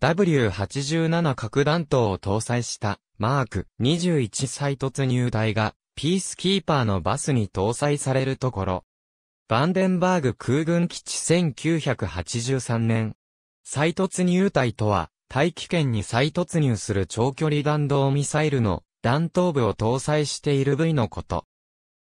W87 核弾頭を搭載したマーク21再突入隊がピースキーパーのバスに搭載されるところ。バンデンバーグ空軍基地1983年。再突入隊とは、大気圏に再突入する長距離弾道ミサイルの弾頭部を搭載している部位のこと。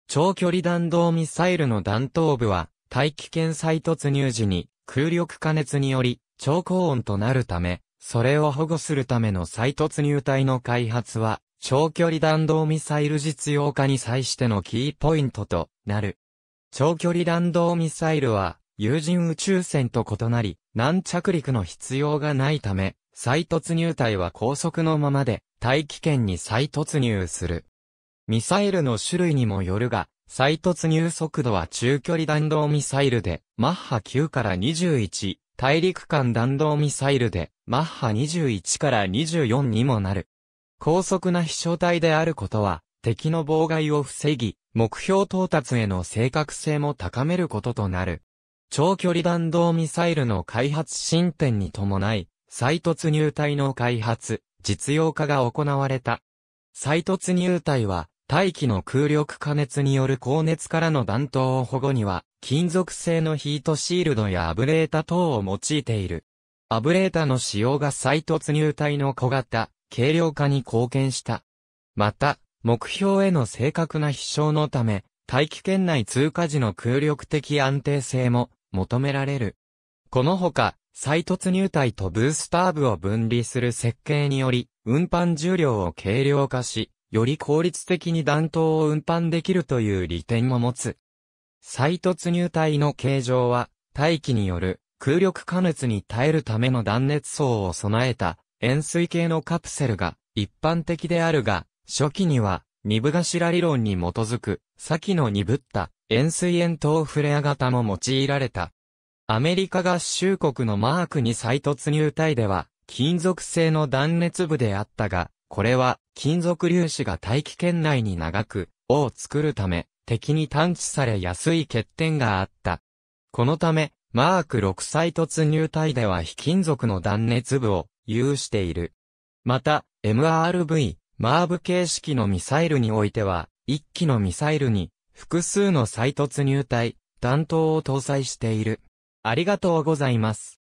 長距離弾道ミサイルの弾頭部は、大気圏再突入時に空力加熱により超高温となるため、それを保護するための再突入体の開発は、長距離弾道ミサイル実用化に際してのキーポイントとなる。長距離弾道ミサイルは、有人宇宙船と異なり、軟着陸の必要がないため、再突入体は高速のままで、大気圏に再突入する。ミサイルの種類にもよるが、再突入速度は中距離弾道ミサイルで、マッハ9から21、大陸間弾道ミサイルで、マッハ21から24にもなる。高速な飛翔体であることは、敵の妨害を防ぎ、目標到達への正確性も高めることとなる。長距離弾道ミサイルの開発進展に伴い、再突入隊の開発、実用化が行われた。再突入隊は、大気の空力加熱による高熱からの弾頭を保護には、金属製のヒートシールドやアブレータ等を用いている。アブレータの使用が再突入体の小型、軽量化に貢献した。また、目標への正確な飛翔のため、大気圏内通過時の空力的安定性も求められる。このほか、再突入体とブースター部を分離する設計により、運搬重量を軽量化し、より効率的に弾頭を運搬できるという利点も持つ。再突入体の形状は、大気による空力加熱に耐えるための断熱層を備えた円錐形のカプセルが一般的であるが、初期には二分頭理論に基づく先の鈍った円錐円筒フレア型も用いられた。アメリカ合衆国のマークに再突入体では金属製の断熱部であったが、これは、金属粒子が大気圏内に長く、を作るため、敵に探知されやすい欠点があった。このため、マーク6再突入体では非金属の断熱部を有している。また、MRV、マーブ形式のミサイルにおいては、1機のミサイルに複数の再突入体、弾頭を搭載している。ありがとうございます。